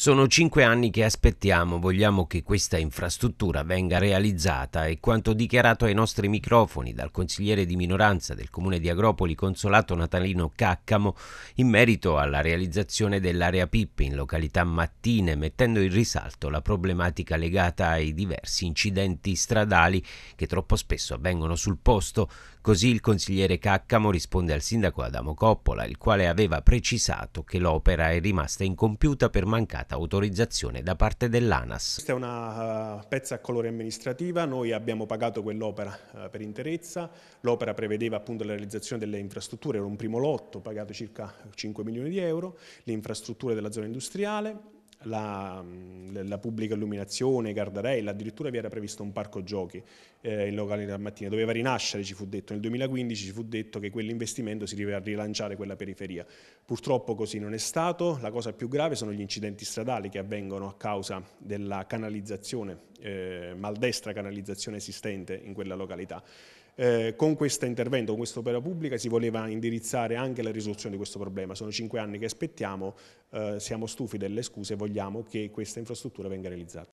Sono cinque anni che aspettiamo, vogliamo che questa infrastruttura venga realizzata e quanto dichiarato ai nostri microfoni dal consigliere di minoranza del comune di Agropoli, consolato Natalino Caccamo, in merito alla realizzazione dell'area PIP in località Mattine, mettendo in risalto la problematica legata ai diversi incidenti stradali che troppo spesso avvengono sul posto. Così il consigliere Caccamo risponde al sindaco Adamo Coppola, il quale aveva precisato che l'opera è rimasta incompiuta per mancata mancata autorizzazione da parte dell'ANAS. Questa è una eh, pezza a colore amministrativa, noi abbiamo pagato quell'opera eh, per interezza, l'opera prevedeva appunto la realizzazione delle infrastrutture, era un primo lotto pagato circa 5 milioni di euro, le infrastrutture della zona industriale, la, la pubblica illuminazione, Gardarella, addirittura vi era previsto un parco giochi eh, in locale della mattina, doveva rinascere ci fu detto, nel 2015 ci fu detto che quell'investimento si doveva rilanciare quella periferia. Purtroppo così non è stato, la cosa più grave sono gli incidenti stradali che avvengono a causa della canalizzazione eh, maldestra canalizzazione esistente in quella località. Eh, con questo intervento, con questa opera pubblica si voleva indirizzare anche la risoluzione di questo problema. Sono cinque anni che aspettiamo, eh, siamo stufi delle scuse e vogliamo che questa infrastruttura venga realizzata.